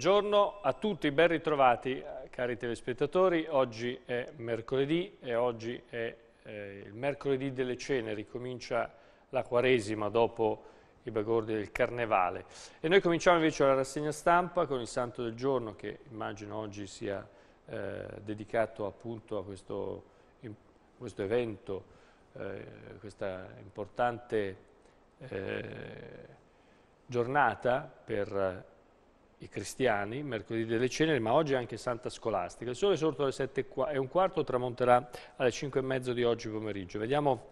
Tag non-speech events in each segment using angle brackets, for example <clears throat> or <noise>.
Buongiorno a tutti, ben ritrovati eh, cari telespettatori. Oggi è mercoledì e oggi è eh, il mercoledì delle ceneri, comincia la quaresima dopo i bagordi del carnevale. E noi cominciamo invece la rassegna stampa con il santo del giorno che immagino oggi sia eh, dedicato appunto a questo, in, questo evento, eh, questa importante eh, giornata per i cristiani, mercoledì delle ceneri, ma oggi anche Santa Scolastica. Il sole è sorto alle 7 e un quarto, tramonterà alle 5 e mezzo di oggi pomeriggio. Vediamo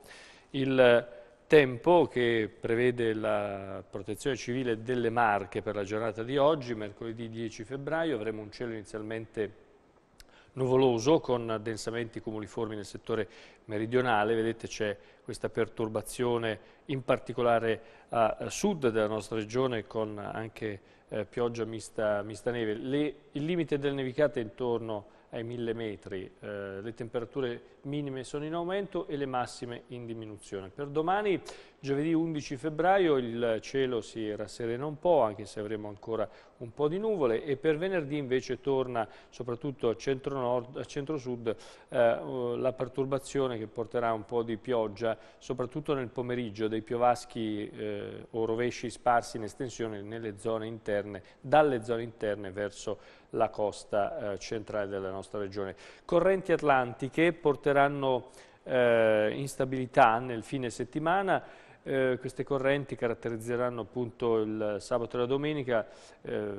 il tempo che prevede la protezione civile delle Marche per la giornata di oggi, mercoledì 10 febbraio, avremo un cielo inizialmente nuvoloso con addensamenti cumuliformi nel settore meridionale, vedete c'è questa perturbazione in particolare a sud della nostra regione con anche eh, pioggia mista, mista neve. Le, il limite delle nevicate è intorno ai 1000 metri, eh, le temperature minime sono in aumento e le massime in diminuzione. Per domani Giovedì 11 febbraio il cielo si rasserena un po', anche se avremo ancora un po' di nuvole e per venerdì invece torna soprattutto a centro-sud centro eh, uh, la perturbazione che porterà un po' di pioggia, soprattutto nel pomeriggio, dei piovaschi eh, o rovesci sparsi in estensione nelle zone interne, dalle zone interne verso la costa eh, centrale della nostra regione. Correnti atlantiche porteranno eh, instabilità nel fine settimana, eh, queste correnti caratterizzeranno appunto il sabato e la domenica eh,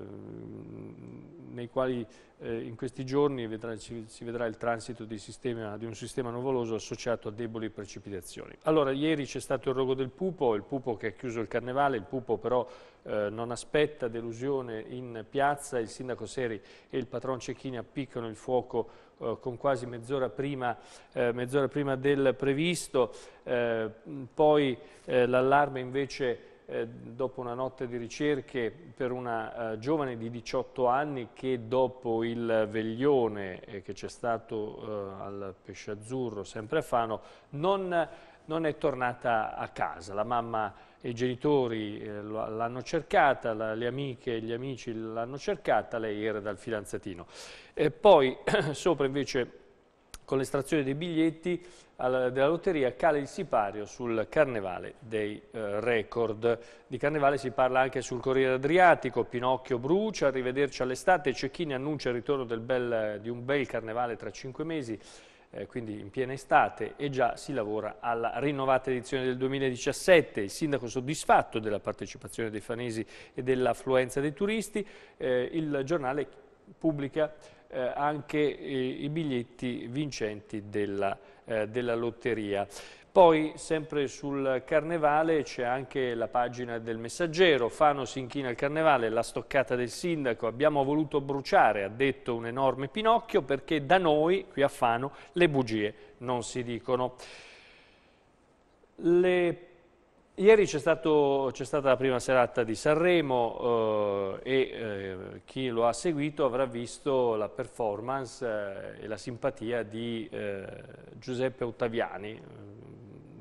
nei quali eh, in questi giorni vedrà, ci, si vedrà il transito di, sistema, di, un sistema nuvoloso associato a deboli precipitazioni. Allora, ieri c'è stato il rogo del pupo, il pupo che ha chiuso il carnevale, il pupo però eh, non aspetta delusione in piazza, il sindaco Seri e il patron Cecchini appiccano il fuoco eh, con quasi mezz'ora prima, eh, mezz'ora prima del previsto, eh, poi l'allarme invece eh, dopo una notte di ricerche per una eh, giovane di 18 anni che dopo il veglione eh, che c'è stato eh, al Pesce Azzurro, sempre a Fano, non, non è tornata a casa. La mamma e i genitori eh, l'hanno cercata, la, le amiche e gli amici l'hanno cercata, lei era dal fidanzatino. E poi <clears throat> sopra invece con l'estrazione dei biglietti della lotteria cala il sipario sul Carnevale dei eh, record. Di Carnevale si parla anche sul Corriere Adriatico, Pinocchio brucia, arrivederci all'estate, Cecchini annuncia il ritorno bel, di un bel Carnevale tra cinque mesi, eh, quindi in piena estate, e già si lavora alla rinnovata edizione del 2017. Il sindaco soddisfatto della partecipazione dei fanesi e dell'affluenza dei turisti, eh, il giornale pubblica eh, anche eh, i biglietti vincenti della, eh, della lotteria. Poi, sempre sul Carnevale, c'è anche la pagina del messaggero. Fano si inchina al Carnevale, la stoccata del sindaco. Abbiamo voluto bruciare, ha detto un enorme Pinocchio, perché da noi, qui a Fano, le bugie non si dicono. Le Ieri c'è, stata la prima serata di Sanremo eh, e eh, chi lo ha seguito avrà visto la performance eh, e la simpatia di eh, Giuseppe Ottaviani mm,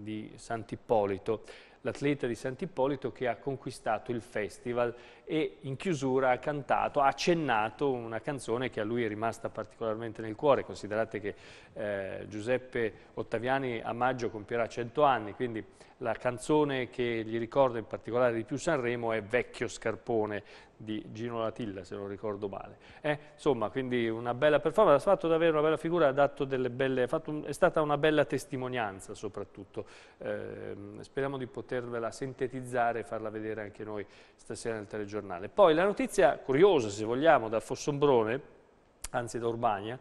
di Sant'Ippolito, l'atleta di Sant'Ippolito che ha conquistato il festival e in chiusura ha cantato, ha accennato una canzone che a lui è rimasta particolarmente nel cuore, considerate che eh, Giuseppe Ottaviani a maggio compierà 100 anni, quindi la canzone che gli ricorda in particolare di più Sanremo è Vecchio Scarpone di Gino Latilla, se non ricordo male. Eh, insomma, quindi una bella performance, ha fatto davvero una bella figura, belle, un, è stata una bella testimonianza soprattutto. Eh, speriamo di potervela sintetizzare e farla vedere anche noi stasera nel telegiornale giornale. Poi la notizia curiosa, se vogliamo, da Fossombrone, anzi da Urbania,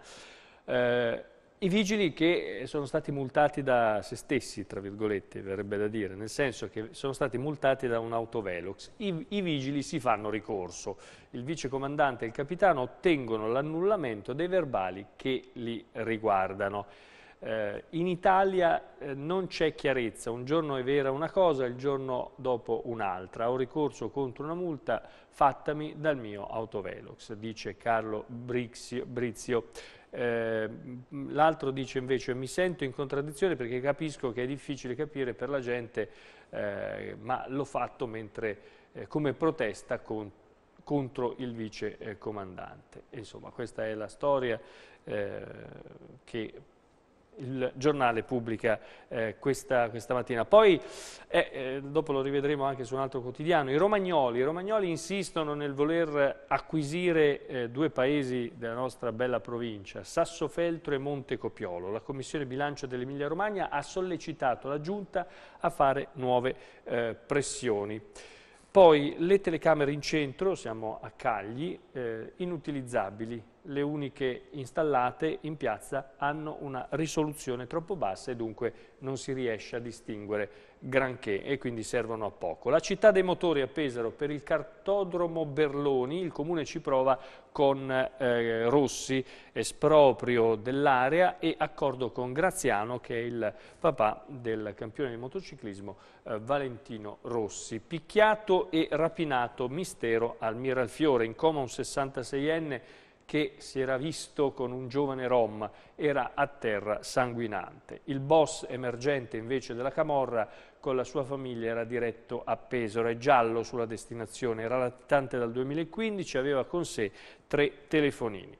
eh, i vigili che sono stati multati da se stessi, tra virgolette, verrebbe da dire, nel senso che sono stati multati da un autovelox. I, i vigili si fanno ricorso. Il vicecomandante e il capitano ottengono l'annullamento dei verbali che li riguardano. Eh, in Italia eh, non c'è chiarezza, un giorno è vera una cosa, il giorno dopo un'altra. Ho ricorso contro una multa fattami dal mio autovelox, dice Carlo Brizio. Brizio. Eh, l'altro dice invece mi sento in contraddizione perché capisco che è difficile capire per la gente, eh, ma l'ho fatto mentre, eh, come protesta contro contro il vice comandante. Insomma, questa è la storia eh, che il giornale pubblica eh, questa, questa, mattina. Poi, eh, eh, dopo lo rivedremo anche su un altro quotidiano, i romagnoli, i romagnoli insistono nel voler acquisire eh, due paesi della nostra bella provincia, Sassofeltro e Montecopiolo. La Commissione Bilancio dell'Emilia Romagna ha sollecitato la Giunta a fare nuove eh, pressioni. Poi le telecamere in centro, siamo a Cagli, eh, inutilizzabili, le uniche installate in piazza hanno una risoluzione troppo bassa e dunque non si riesce a distinguere granché e quindi servono a poco. La città dei motori a Pesaro per il cartodromo Berloni, il comune ci prova con eh, Rossi, esproprio dell'area e accordo con Graziano che è il papà del campione di motociclismo eh, Valentino Rossi. Picchiato e rapinato, mistero al Miralfiore, in coma un 66enne che si era visto con un giovane rom era a terra sanguinante. Il boss emergente invece della Camorra con la sua famiglia era diretto a Pesaro, è giallo sulla destinazione, era latitante dal 2015, aveva con sé tre telefonini.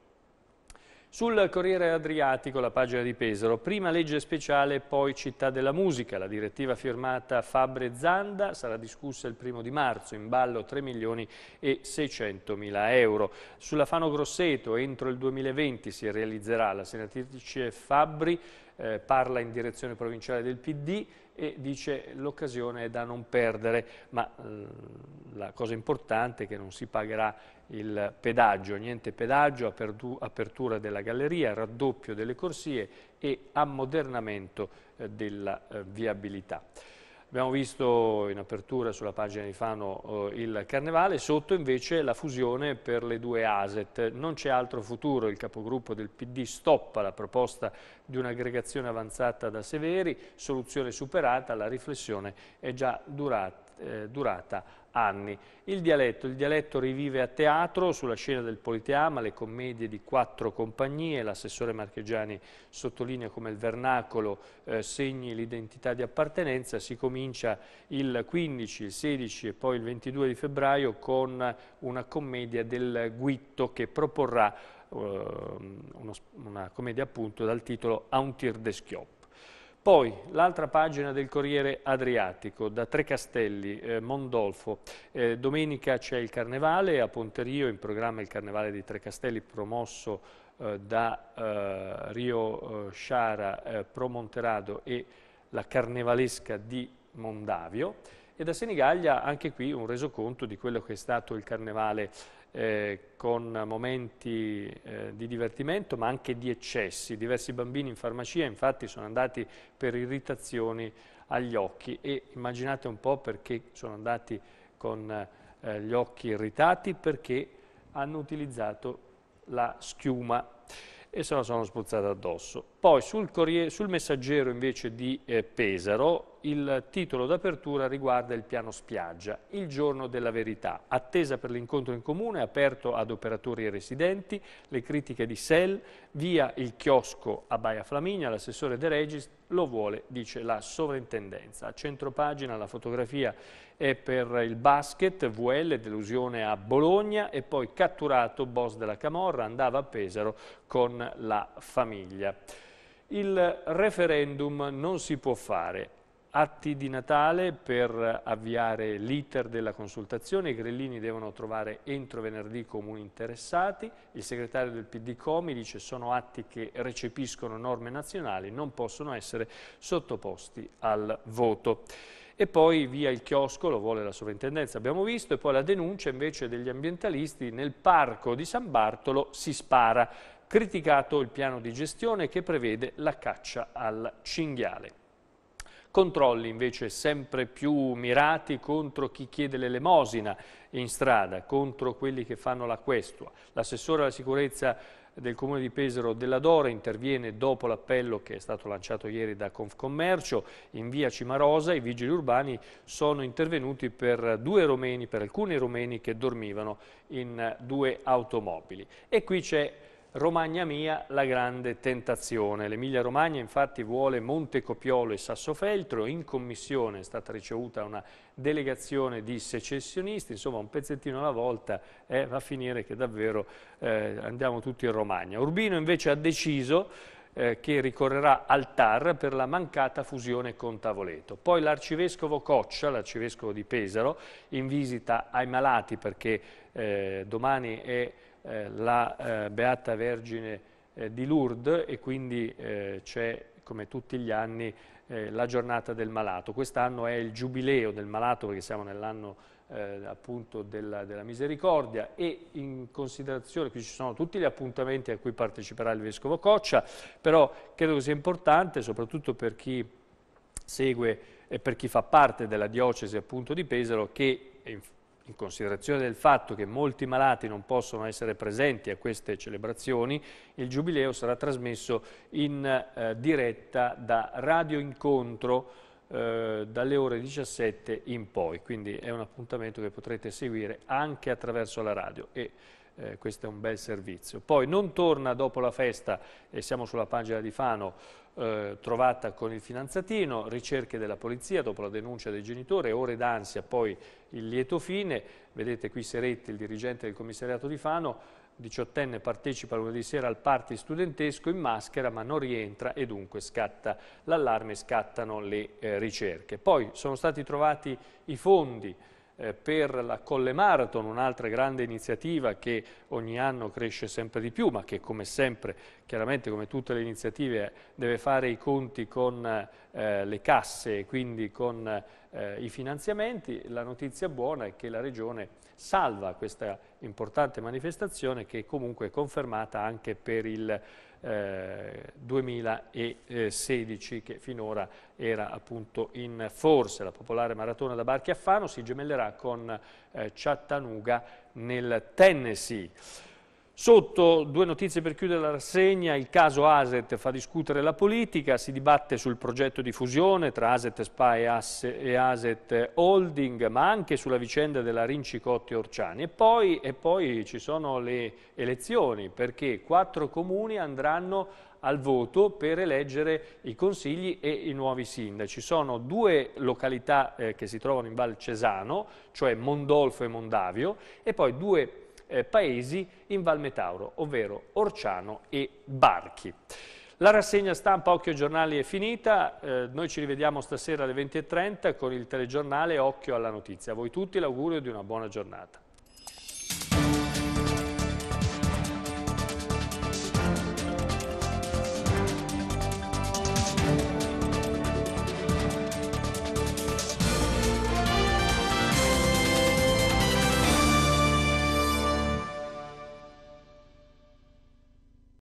Sul Corriere Adriatico, la pagina di Pesaro, prima legge speciale, poi città della musica. La direttiva firmata Fabre Zanda sarà discussa il primo di marzo, in ballo 3 milioni e 600 mila euro. Sulla Fano Grosseto, entro il 2020 si realizzerà. La senatrice Fabri eh, parla in direzione provinciale del PD, e dice l'occasione è da non perdere, ma eh, la cosa importante è che non si pagherà il pedaggio, niente pedaggio, apertura della galleria, raddoppio delle corsie e ammodernamento eh, della eh, viabilità. Abbiamo visto in apertura sulla pagina di Fano eh, il Carnevale, sotto invece la fusione per le due ASET. Non c'è altro futuro, il capogruppo del PD stoppa la proposta di un'aggregazione avanzata da Severi, soluzione superata, la riflessione è già durata, eh, durata anni. Il dialetto, il dialetto rivive a teatro, sulla scena del Politeama, le commedie di quattro compagnie, l'assessore Marchegiani sottolinea come il vernacolo eh, segni l'identità di appartenenza, si comincia il 15, il 16 e poi il 22 di febbraio con una commedia del Guitto che proporrà eh, uno, una commedia appunto dal titolo A un tir de schioppo. Poi l'altra pagina del Corriere Adriatico, da Trecastelli, eh, Mondolfo. Eh, domenica c'è il Carnevale, a Ponterio in programma il Carnevale di Tre Castelli promosso eh, da eh, Rio eh, Sciara, eh, Pro Monterado e la Carnevalesca di Mondavio. E da Senigallia anche qui un resoconto di quello che è stato il Carnevale eh, con momenti eh, di divertimento ma anche di eccessi. Diversi bambini in farmacia infatti sono andati per irritazioni agli occhi e immaginate un po' perché sono andati con eh, gli occhi irritati perché hanno utilizzato la schiuma e se la sono spruzzata addosso. Poi sul, Corriere, sul messaggero invece di eh, Pesaro il titolo d'apertura riguarda il piano spiaggia, il giorno della verità, attesa per l'incontro in comune, aperto ad operatori e residenti, le critiche di Sell, via il chiosco a Baia Flaminia, l'assessore De Regis lo vuole, dice la sovrintendenza. A centropagina la fotografia è per il basket, VL, delusione a Bologna e poi catturato, boss della Camorra, andava a Pesaro con la famiglia. Il referendum non si può fare, atti di Natale per avviare l'iter della consultazione, i grellini devono trovare entro venerdì i comuni interessati, il segretario del PD Comi dice sono atti che recepiscono norme nazionali, non possono essere sottoposti al voto e poi via il chiosco, lo vuole la sovrintendenza, abbiamo visto, e poi la denuncia invece degli ambientalisti nel parco di San Bartolo si spara, criticato il piano di gestione che prevede la caccia al cinghiale. Controlli invece sempre più mirati contro chi chiede l'elemosina in strada, contro quelli che fanno la questua. L'assessore alla sicurezza del Comune di Pesaro della Dora interviene dopo l'appello che è stato lanciato ieri da Confcommercio in via Cimarosa i vigili urbani sono intervenuti per due romeni, per alcuni romeni che dormivano in due automobili e qui c'è Romagna Mia la grande tentazione. L'Emilia Romagna infatti vuole Montecopiolo e Sassofeltro, in commissione è stata ricevuta una delegazione di secessionisti, insomma un pezzettino alla volta eh, va a finire che davvero eh, andiamo tutti in Romagna. Urbino invece ha deciso eh, che ricorrerà al TAR per la mancata fusione con Tavoleto. Poi l'arcivescovo Coccia, l'arcivescovo di Pesaro, in visita ai malati perché eh, domani è eh, la eh, Beata Vergine eh, di Lourdes e quindi eh, c'è, come tutti gli anni, la giornata del malato. Quest'anno è il giubileo del malato perché siamo nell'anno eh, appunto della, della, misericordia e in considerazione, qui ci sono tutti gli appuntamenti a cui parteciperà il Vescovo Coccia, però credo che sia importante soprattutto per chi segue e per chi fa parte della diocesi appunto di Pesaro che in, in considerazione del fatto che molti malati non possono essere presenti a queste celebrazioni, il Giubileo sarà trasmesso in eh, diretta da Radio Incontro eh, dalle ore 17 in poi, quindi è un appuntamento che potrete seguire anche attraverso la radio e eh, questo è un bel servizio. Poi non torna dopo la festa, e siamo sulla pagina di Fano, eh, trovata con il finanzatino, ricerche della polizia dopo la denuncia del genitore, ore d'ansia, poi il lieto fine, vedete qui Seretti, il dirigente del commissariato di Fano, diciottenne partecipa lunedì sera al party studentesco in maschera ma non rientra e dunque scatta l'allarme, scattano le eh, ricerche. Poi sono stati trovati i fondi eh, per la Colle Marathon, un'altra grande iniziativa che ogni anno cresce sempre di più, ma che come sempre, chiaramente come tutte le iniziative, deve fare i conti con eh, le casse, e quindi con eh, i finanziamenti, la notizia buona è che la Regione salva questa importante manifestazione che comunque è confermata anche per il eh, 2016 che finora era appunto in forse. La popolare maratona da Barchi a Fano si gemellerà con eh, Chattanooga nel Tennessee. Sotto due notizie per chiudere la rassegna, il caso Aset fa discutere la politica, si dibatte sul progetto di fusione tra Aset Spa e, As e Aset Holding, ma anche sulla vicenda della Rinci Cotti Orciani. E poi, e poi ci sono le elezioni, perché quattro comuni andranno al voto per eleggere i consigli e i nuovi sindaci. Sono due località eh, che si trovano in Val Cesano, cioè Mondolfo e Mondavio, e poi due eh, paesi in Val Metauro, ovvero Orciano e Barchi. La rassegna stampa Occhio Giornali è finita, eh, noi ci rivediamo stasera alle 20.30 con il telegiornale Occhio alla Notizia. A voi tutti l'augurio di una buona giornata.